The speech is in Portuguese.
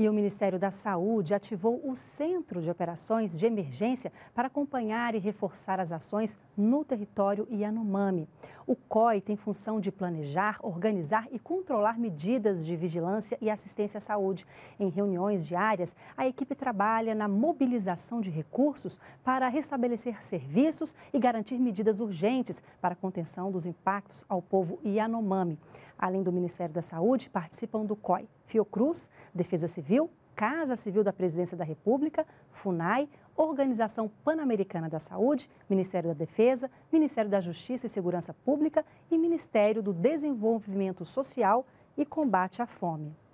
E o Ministério da Saúde ativou o Centro de Operações de Emergência para acompanhar e reforçar as ações no território Yanomami. O COI tem função de planejar, organizar e controlar medidas de vigilância e assistência à saúde. Em reuniões diárias, a equipe trabalha na mobilização de recursos para restabelecer serviços e garantir medidas urgentes para a contenção dos impactos ao povo Yanomami. Além do Ministério da Saúde, participam do COI, Fiocruz, Defesa Civil, Civil, Casa Civil da Presidência da República, FUNAI, Organização Pan-Americana da Saúde, Ministério da Defesa, Ministério da Justiça e Segurança Pública e Ministério do Desenvolvimento Social e Combate à Fome.